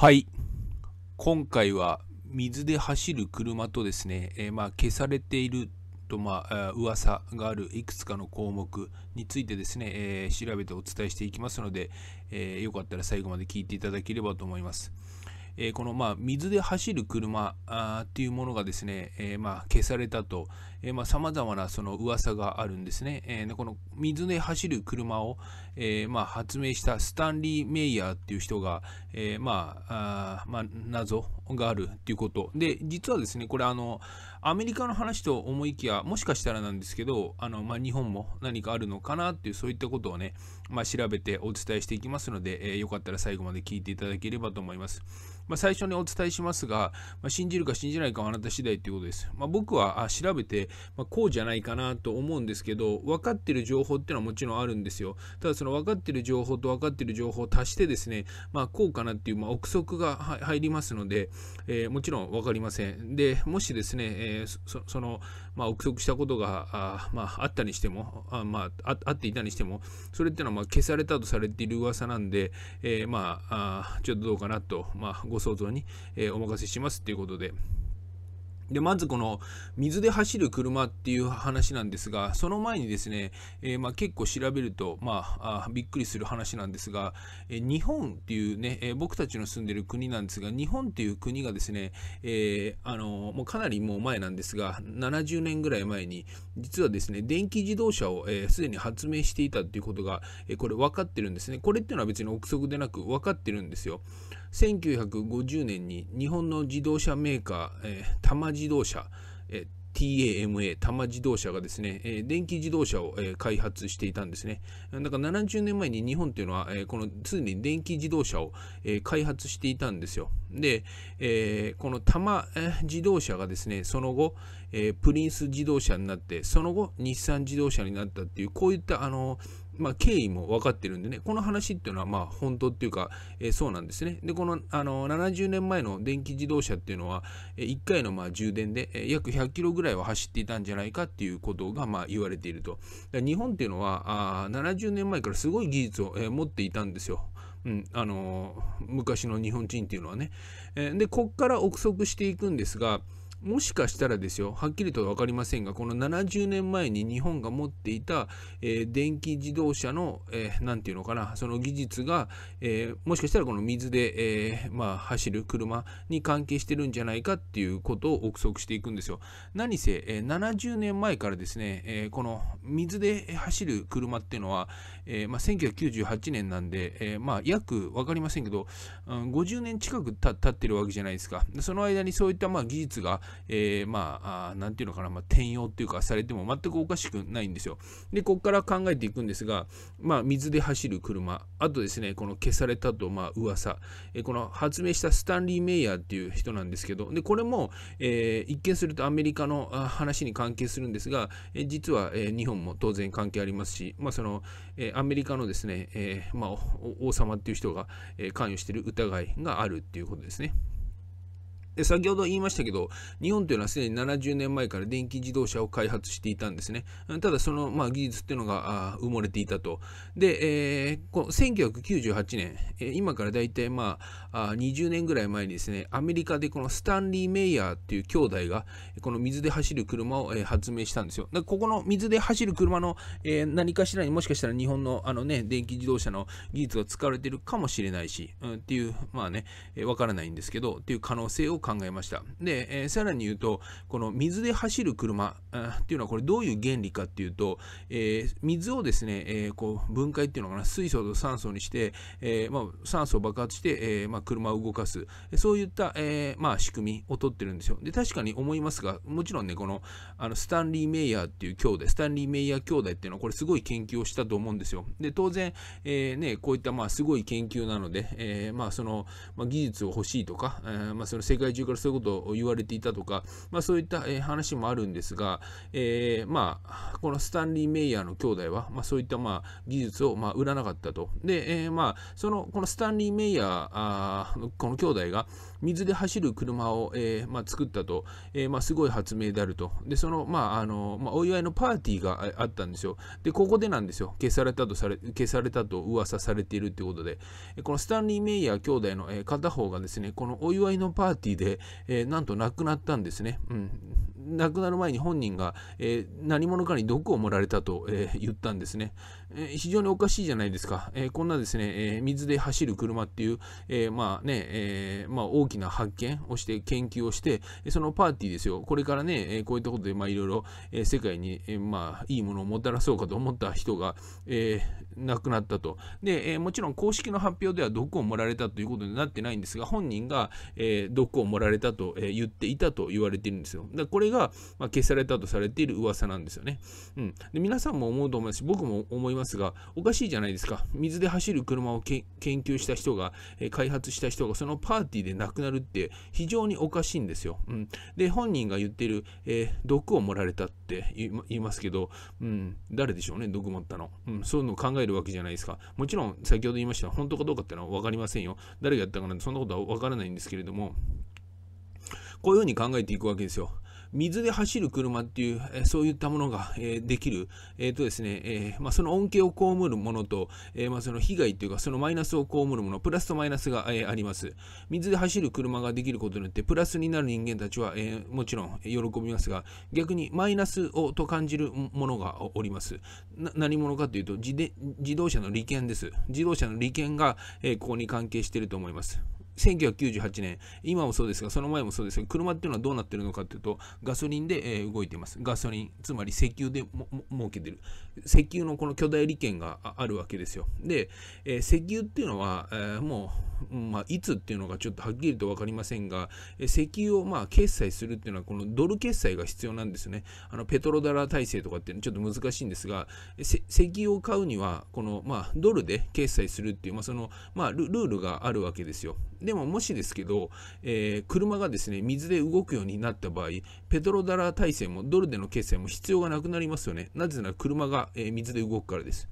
はい。今回は水で走る車とですね、えー、まあ消されているとまあ噂があるいくつかの項目についてですね、えー、調べてお伝えしていきますので、えー、よかったら最後まで聞いていただければと思います。えー、このまあ水で走る車っていうものがですね、えー、まあ消されたと、えー、まあ様々なその噂があるんですね。えー、この水で走る車を、えー、まあ発明したスタンリー・メイヤーっていう人が、えー、まああまあ謎があるっていうこと。で、実はですね、これあの、アメリカの話と思いきや、もしかしたらなんですけど、あの、まあ、日本も何かあるのかなっていう、そういったことをね、まあ、調べてお伝えしていきますので、えー、よかったら最後まで聞いていただければと思います。まあ、最初にお伝えしますが、まあ、信じるか信じないかはあなた次第ということです。まあ、僕はあ調べて、まあ、こうじゃないかなと思うんですけど、分かってる情報っていうのはもちろんあるんですよ。ただその分かってる情報と分かってる情報を足してですね、まあ、こうかなっていう、まあ、憶測が入りますので、えー、もちろん分かりません。で、もしですね、えー、その、まあ、憶測したことがあ,、まあ、あったにしても、あ,、まあ、あっていたにしても、それっていうのはまあ消されたとされている噂なんで、えー、まあちょっとどうかなと、まあ、ご想像に、えお任せしますということで、でまずこの水で走る車っていう話なんですがその前にですね、えー、まあ、結構調べると、まあ、あびっくりする話なんですが、えー、日本っていうね、えー、僕たちの住んでる国なんですが日本っていう国がですね、えあのもうかなりもう前なんですが70年ぐらい前に実はですね電気自動車をすで、えー、に発明していたっていうことが、えこれ分かってるんですねこれっていうのは別に憶測でなく分かってるんですよ。1950年に日本の自動車メーカー、えー、多摩自動車、えー TAMA、多摩自動車がですね、えー、電気自動車を、えー、開発していたんですね。だから70年前に日本っていうのは、えー、この常に電気自動車を、えー、開発していたんですよ。で、えー、この多摩、えー、自動車がですね、その後、えー、プリンス自動車になって、その後、日産自動車になったっていう、こういったあのーまあ、経緯も分かってるんでね、この話っていうのはまあ本当っていうか、えー、そうなんですね。で、このあの70年前の電気自動車っていうのは、え1回のまあ充電で、え約100キロぐらいは走っていたんじゃないかっていうことがまあ言われていると。日本っていうのはあ70年前からすごい技術を、え持っていたんですよ。うん、あの昔の日本人っていうのはね。えで、こっから憶測していくんですが、もしかしたらですよ、はっきりとは分かりませんが、この70年前に日本が持っていた、えー、電気自動車の、えー、ていうのかな、その技術が、えー、もしかしたらこの水で、えー、まあ、走る車に関係してるんじゃないかっていうことを憶測していくんですよ。何せ、えー、70年前からですね、えこの水で走る車っていうのは、えまあ、1998年なんで、えまあ、約分かりませんけど、うん、50年近く経ってるわけじゃないですか。その間にそういった、まあ、技術がえー、まあ、んていうのかな、まあ、転用っていうか、されても全くおかしくないんですよ。で、ここから考えていくんですが、まあ、水で走る車、あとですね、この消されたと、まあ、噂、えー、この発明したスタンリー・メイヤーっていう人なんですけど、で、これも、えー、一見するとアメリカの話に関係するんですが、え実は、え日本も当然関係ありますし、まあ、その、えアメリカのですね、えまあ、王様っていう人が、え関与してる疑いがあるっていうことですね。先ほど言いましたけど、日本というのはすでに70年前から電気自動車を開発していたんですね。ただ、その、まあ、技術っていうのが埋もれていたと。で、えー、この1998年、今から大体、まあ、20年ぐらい前にですね、アメリカでこのスタンリー・メイヤーっていう兄弟が、この水で走る車を発明したんですよ。だここの水で走る車の、えー、何かしらにもしかしたら日本のあのね、電気自動車の技術が使われてるかもしれないし、うん、っていう、まあね、わからないんですけど、っていう可能性を考えました。で、えー、さらに言うと、この水で走る車っていうのはこれどういう原理かっていうと、えー、水をですね、えー、こう分解っていうのかな、水素と酸素にして、えまあ、酸素を爆発して、えまあ、車を動かす、そういった、えまあ、仕組みをとってるんですよ。で、確かに思いますが、もちろんね、このあのスタンリー・メイヤーっていう兄弟、スタンリー・メイヤー兄弟っていうのはこれすごい研究をしたと思うんですよ。で、当然、えね、こういったまあすごい研究なので、えまあ、その、まあ、技術を欲しいとか、えまあ、その世界中中からそういうことを言われていたとか、まあ、そういった、え話もあるんですが、えー、まあ、このスタンリー・メイヤーの兄弟は、まあ、そういった、まあ、技術を、ま売らなかったと。で、えー、まあ、その、このスタンリー・メイヤーのこの兄弟が、水で走る車を、えー、まあ、作ったと、えー、まあ、すごい発明であると。で、その、まああのまあ、お祝いのパーティーがあったんですよ。で、ここでなんですよ。消されたとされ、消されたと噂されているということで、このスタンリー・メイヤー兄弟の、え片方がですね、このお祝いのパーティーで、えなんと亡くなったんですね。うん。亡くなる前に本人が、え何者かに毒を盛られたと、え言ったんですね、え非常におかしいじゃないですか。えこんなですね、え水で走る車っていう、えまあね、えまあ、大大きな発見をして研究をしてそのパーティーですよこれからねこういったことでいろいろ世界にまあいいものをもたらそうかと思った人が、えー、亡くなったとでもちろん公式の発表では毒を盛られたということになってないんですが本人が、毒を盛られたと言っていたと言われているんですよだこれが、消されたとされている噂なんですよね、うん、で皆さんも思うと思いますし僕も思いますがおかしいじゃないですか水で走る車を研究した人が開発した人がそのパーティーで亡くくなるって非常におかしいんですよ。うん、で、本人が言ってる、えー、毒を盛られたって言いますけど、うん、誰でしょうね、毒持ったの、うん。そういうのを考えるわけじゃないですか。もちろん、先ほど言いました、本当かどうかっていうのは分かりませんよ。誰がやったかなんて、そんなことは分からないんですけれども、こういうふうに考えていくわけですよ。水で走る車っていう、えそういったものが、えできる、えーとですねえー、まあ、その恩恵を被るものと、えー、まあ、その被害というかそのマイナスを被るものプラスとマイナスが、えー、あります水で走る車ができることによってプラスになる人間たちは、えもちろん喜びますが逆にマイナスをと感じるものがおります何者かというと自動車の利権です自動車の利権が、えここに関係していると思います1998年、今もそうですが、その前もそうですが、車っていうのはどうなってるのかっていうと、ガソリンで、え動いています。ガソリン、つまり石油でも儲けてる。石油のこの巨大利権があるわけですよ。で、え石油っていうのは、えもう、まあ、いつっていうのがちょっとはっきりと分かりませんが、石油をまあ決済するっていうのは、このドル決済が必要なんですね。あのペトロダラー体制とかっていうのはちょっと難しいんですが、石油を買うには、この、まあ、ドルで決済するっていう、まあ、その、まあル、ルールがあるわけですよ。でももしですけど、えー、車がですね、水で動くようになった場合、ペトロダラー体制もドルでの決済も必要がなくなりますよね。なぜなら車が、えー、水で動くからです。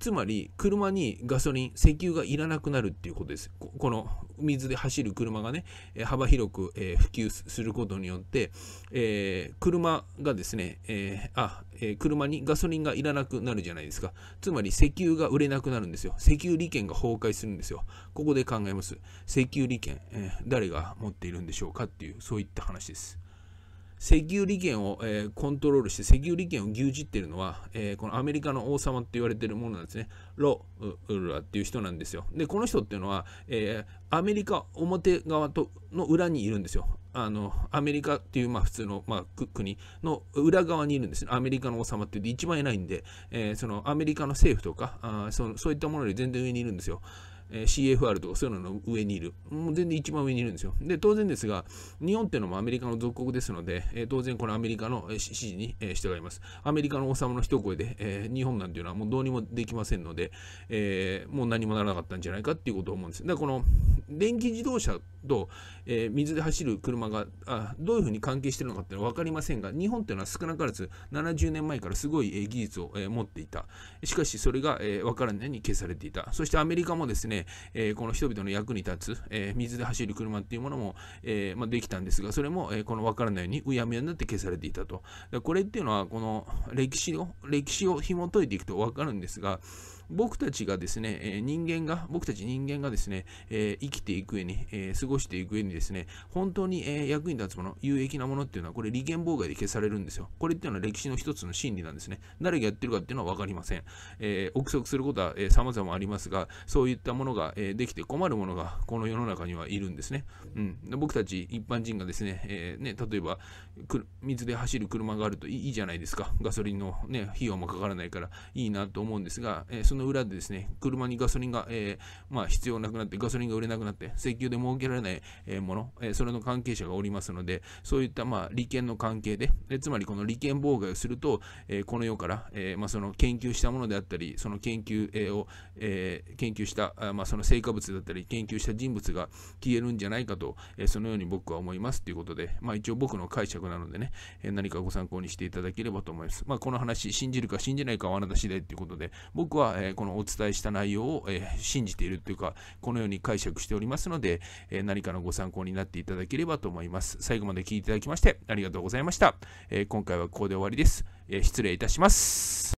つまり車にガソリン石油がいらなくなるっていうことですこの水で走る車がね幅広く、えー、普及することによって、えー、車がですね、えー、あ、え車にガソリンがいらなくなるじゃないですかつまり石油が売れなくなるんですよ石油利権が崩壊するんですよここで考えます石油利権、え誰が持っているんでしょうかっていうそういった話です石油利権を、えー、コントロールして石油利権を牛耳っているのは、えー、このアメリカの王様って言われてるものなんですね。ロ・ウルラっていう人なんですよ。で、この人っていうのは、えー、アメリカ表側との裏にいるんですよ。あのアメリカっていう、まあ、普通の、まあ、国の裏側にいるんですね。アメリカの王様って言って一番偉いんで、えー、そのアメリカの政府とかあそそういったものより全然上にいるんですよ。え CFR とかそういうのの上にいる。もう全然一番上にいるんですよ。で、当然ですが、日本っていうのもアメリカの属国ですので、え当然このアメリカの指示に、え従います。アメリカの王様の一声で、え日本なんていうのはもうどうにもできませんので、えもう何もならなかったんじゃないかっていうことを思うんです。だからこの電気自動車と、え水で走る車があどういうふうに関係してるのかっていうのは分かりませんが、日本っていうのは少なからず70年前からすごい、え技術を、え持っていた。しかしそれが、えー、分からないように消されていた。そしてアメリカもですね、えー、この人々の役に立つ、えー、水で走る車っていうものも、えー、まあ、できたんですが、それも、えこの分からないようにうやむやになって消されていたと。これっていうのは、この歴史を、歴史を紐解いていくと分かるんですが、僕たちがですね、え人間が、僕たち人間がですね、え生きていく上に、え過ごしていく上にですね、本当に、え役に立つもの、有益なものっていうのは、これ利権妨害で消されるんですよ。これっていうのは歴史の一つの真理なんですね。誰がやってるかっていうのは分かりません。え憶測することは、え様々ありますが、そういったもののが、えー、できて困るものがこの世の中にはいるんですね。うん、僕たち一般人がですね,、えーね、例えば水で走る車があるといいじゃないですかガソリンの、ね、費用もかからないからいいなと思うんですが、えー、その裏でですね車にガソリンが、えー、まあ、必要なくなってガソリンが売れなくなって石油で儲けられない、えもの、えそれの関係者がおりますのでそういった、まあ、利権の関係でえつまりこの利権妨害をすると、えこの世から、えまあ、その研究したものであったりその研究、を、え研究した、まあまあ、その成果物だったり研究した人物が消えるんじゃないかと、えそのように僕は思いますということで、まあ、一応僕の解釈なのでね、え何かご参考にしていただければと思います。まあ、この話、信じるか信じないかはあなた次第ということで、僕は、えこのお伝えした内容を、え信じているというか、このように解釈しておりますので、え何かのご参考になっていただければと思います。最後まで聞いていただきましてありがとうございました。え今回はここで終わりです。え失礼いたします。